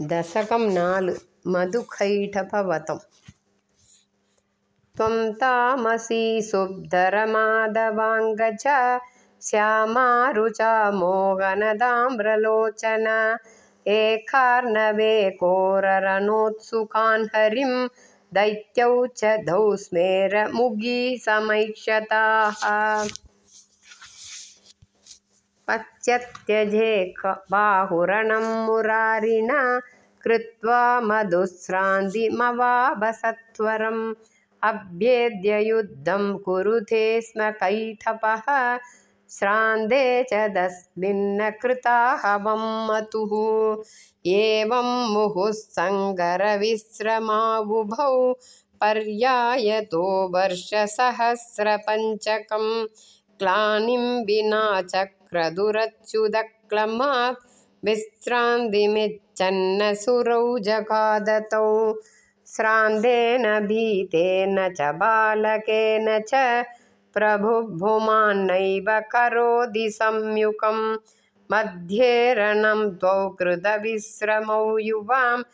दशकं नालु मधुखैठपवतं त्वं तामसि एकार्णवे श्यामारुचामोहनदाम्रलोचन हरिं दैत्यौ च दौ स्मेरमुगीसमैक्षताः पच्यत्यजे बाहुरणं मुरारिणा कृत्वा मधुस्रान्तिमवाभसत्वरम् अभ्येद्ययुद्धं कुरुते स्म कैटपः श्रान्ते च तस्मिन्न कृता हवं मतुः एवं पर्यायतो वर्षसहस्रपञ्चकं क्लानिं विना क्रदुरच्युदक्लमात् सुरौ जगादतौ श्रान्देन भीतेन च बालकेन च प्रभुभुमान्नैव करोति संयुकं मध्येरणं त्वौ कृतविश्रमौ युवाम्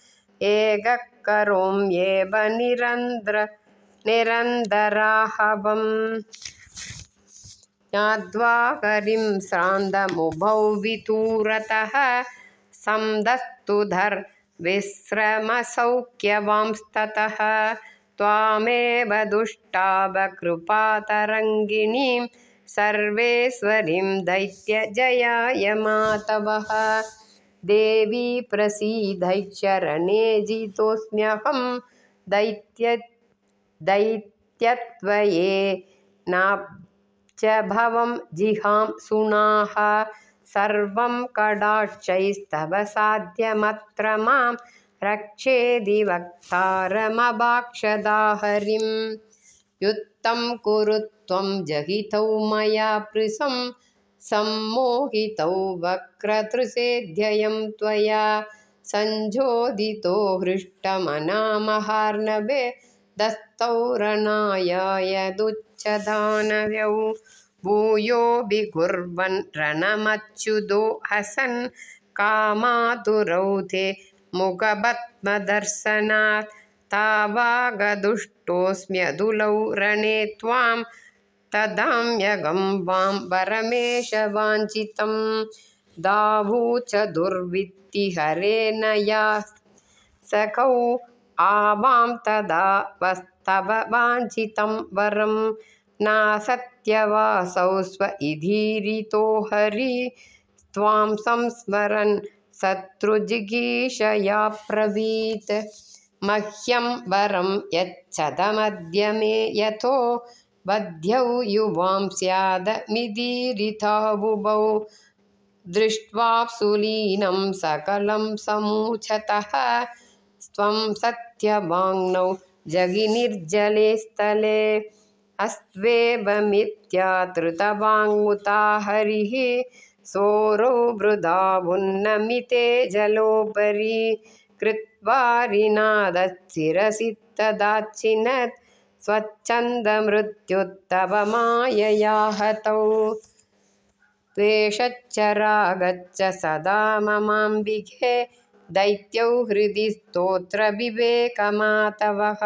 एकरों ये निरन्द्र निरन्तराहवम् ज्ञात्वा करिं श्रान्तमुभौ वितूरतः विश्रमसौख्यवांस्ततः त्वामेव दुष्टावकृपातरङ्गिणीं सर्वेश्वरीं दैत्यजयाय मातवः देवी प्रसीदैश्चरणे जितोऽस्म्यहं दैत्य दैत्यत्वये ना भवं जिहां सुनाः सर्वं कडाक्षैस्तव साध्यमत्र मां रक्षेदि वक्तारमबाक्षदाहरिं युत्तं कुरु त्वं जहितौ मया पृशं सम्मोहितौ वक्रतृसेध्ययं त्वया संजोदितो हृष्टमनामहार्णवे दस्तौ रणाय च भूयो भूयोऽभिकुर्वन् रणमच्युदो हसन् कामातुरौधे मुखपद्मदर्शनात् तावागदुष्टोऽस्म्यदुलौ रणे त्वां परमेश वाञ्छितं दाभू च दुर्वित्तिहरेण सखौ आवां तदा वस् तव वाञ्छितं वरं नासत्यवासौ स्व इधीरितो त्वां संस्मरन् प्रवीत् मह्यं वरं यच्छदमद्य मे यथो बध्यौ युवां स्यादमिदीरिता दृष्ट्वा सुलीनं सकलं समूचतः त्वं सत्यवाङ्नौ जगिनिर्जले स्थले धृतवाङ्मुता हरिः सोरौ मृदामुन्नमिते जलोपरि कृत्वा रिनादच्छिरसि तदाच्छिनत् स्वच्छन्दमृत्युत्तवमायया हतौ सदा ममाम्बिके दैत्यौ हृदि स्तोत्र विवेकमातवः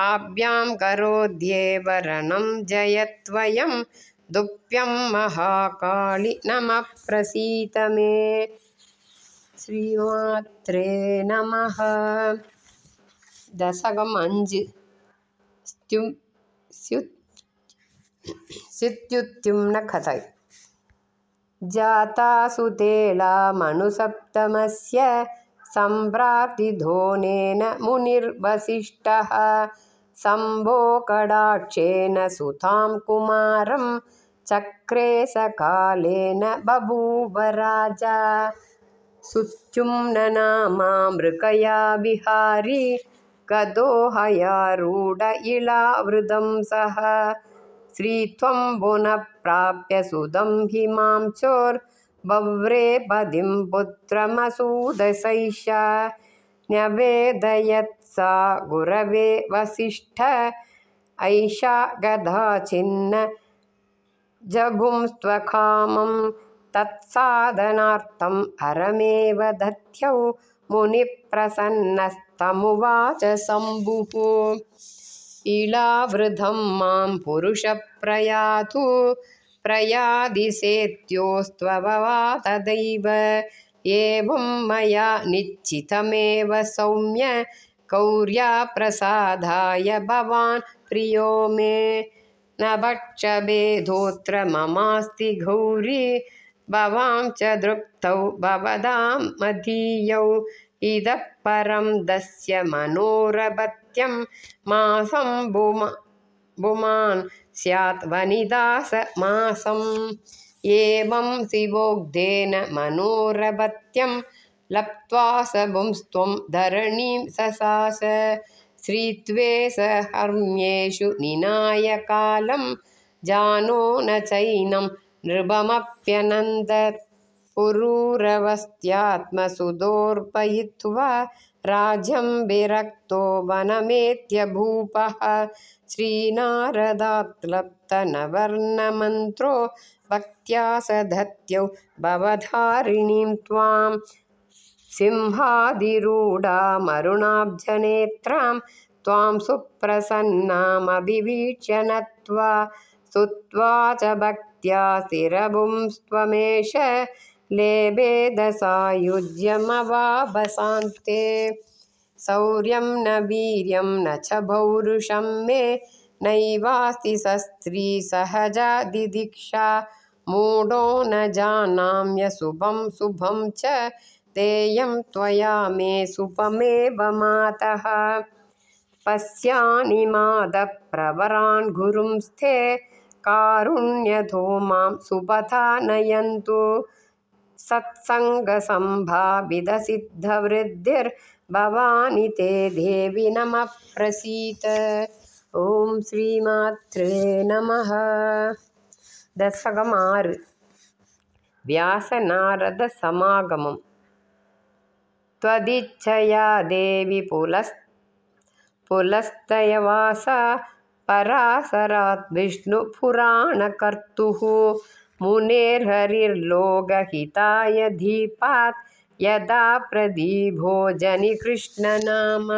आभ्यां करोद्ये वरणं जय त्वयं दुह्यं महाकालि नमः प्रसीतमे श्रीमात्रे नमः दशगमञ्ज् स्त्युं स्युत् स्युत्युत्युं न कथय जाता सुतेलामनुसप्तमस्य सम्प्रातिधोनेन मुनिर्वसिष्ठः कडाक्षेन सुतां कुमारं चक्रे सकालेन बभूवराजा सुच्युम्ननामा मृकया विहारी गदोहयारूढ इलावृदं सः श्रीत्वं मां चोर्बव्रे चोर्व्रे पधिं न्यवेदयत् सा गुरवे वसिष्ठषा गदाचिह्न जगुंस्त्वकामं तत्साधनार्थम् अरमेव दध्यौ मुनिप्रसन्नस्तमुवाच शम्भुः इलावृधं मां पुरुषप्रयातु प्रयादिसेत्योस्त्वभवा एवं मया निश्चितमेव सौम्य कौर्या प्रसादाय भवान् प्रियो मे न भक्षभेदोऽत्र ममास्ति गौरी भवां च दृप्तौ भवदां मदीयौ इतः परं दस्य मनोरबत्यं मासं भुम भुमान् वनिदास मासं एवं शिवोग्धेन मनोरबत्यं लप्त्वा स पुंस्त्वं धरणीं ससास, श्रीत्वे स हर्म्येषु निनायकालं जानो न चैनं नृपमप्यनन्द पुरुरवस्त्यात्मसुदोर्पयित्वा राज्यं विरक्तो वनमेत्यभूपः श्रीनारदात्लप्तनवर्णमन्त्रो भक्त्या स धत्यौ भवधारिणीं त्वां सिंहादिरूढामरुणाब्जनेत्रां त्वां नत्वा सुत्वा च भक्त्या स्थिरभुंस्त्वमेष लेभे शौर्यं न वीर्यं न च भौरुषं मे नैवास्ति दिदिक्षा मूढो न जानाम्यशुभं शुभं च देयं त्वया मे सुपमेव मातः पश्यानि मादप्रवरान् गुरुंस्थे स्थे सुपथा नयन्तु सत्सङ्गसम्भाविदसिद्धवृद्धिर्भवानि ते देवि नमः प्रसीत ॐ श्रीमात्रे नमः दशगमारु व्यासनारदसमागमम् त्वदिच्छया देवि पुलस् पुलस्तयवास परासरात् विष्णुपुराणकर्तुः मुनेर्हरिर्लोकहिताय धीपात् यदा प्रदीभो जनिकृष्णनाम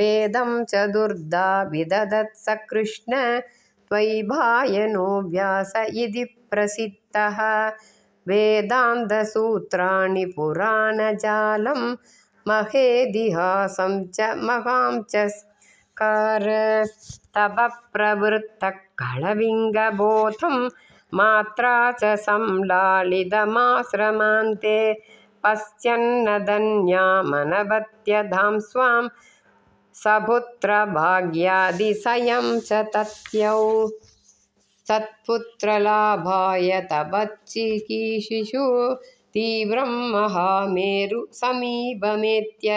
वेदं च दुर्दा विदधत् स कृष्ण त्वयि भायनो व्यास इति प्रसिद्धः वेदान्तसूत्राणि पुराणजालं महेदिहासं च महां च मात्रा च संलालितमाश्रमान्ते मनवत्यधां स्वां सपुत्रभाग्यादिशयं च तत्यौ तत्पुत्रलाभाय तवच्चिकीशिषु तीव्रं महामेरुसमीपमेत्य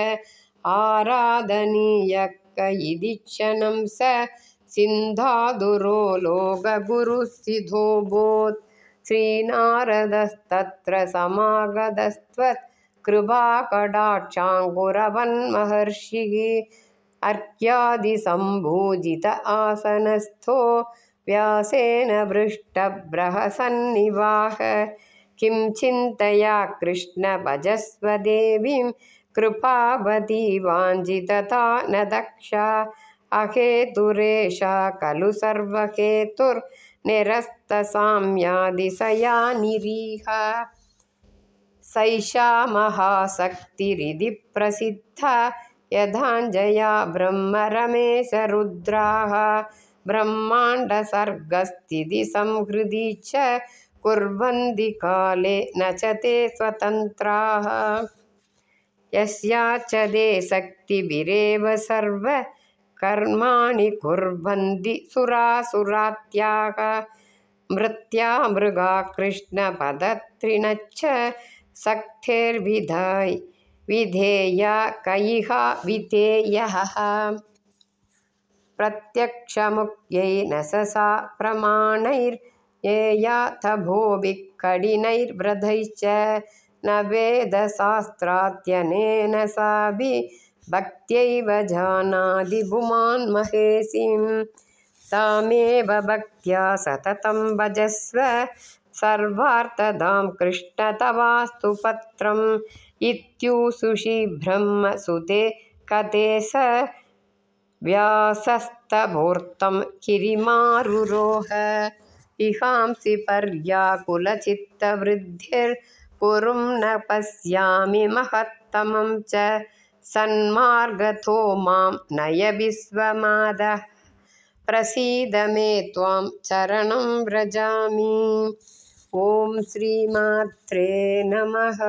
आराधनीयकयि दीक्षणं स सिन्धादुरो समागतस्त्वत् कृपाकडाक्षाङ्कुरवन्महर्षिः अर्क्यादिसम्भूजित आसनस्थो व्यासेन भृष्टब्रहसन्निवाह किं चिन्तया कृष्णभजस्वदेवीं कृपावती कृपावतीवाञ्जितथा न दक्षा अहेतुरेषा खलु सर्वहेतुर्निरस्तसाम्यादिशया निरीह सैषा महाशक्तिरिति प्रसिद्धा यथाञ्जया ब्रह्म रमेश रुद्राः च कुर्वन्ति काले न च ते स्वतन्त्राः यस्या च ते शक्तिभिरेव सर्व कर्माणि कुर्वन्ति सुरासुरात्याह मृत्या कृष्णपदत्रिणच्च सक्तेर्विधै विधेया विधेयः प्रत्यक्षमुख्यै न स प्रमाणैर्येया त भोभिः न वेदशास्त्रात्यनेन साभि भक्त जानादि पुमान् महेशीं तामेव भक्त्या भजस्व सर्वार्थदां कृष्ण तवास्तु ब्रह्म सुते कते स व्यासस्तभूर्तं किरिमारुरोह इहांसि पर्याकुलचित्तवृद्धिर्कुरुं न पश्यामि महत्तमं च सन्मार्गतो मां नय विश्वमादः मे त्वां चरणं व्रजामि ॐ श्रीमात्रे नमः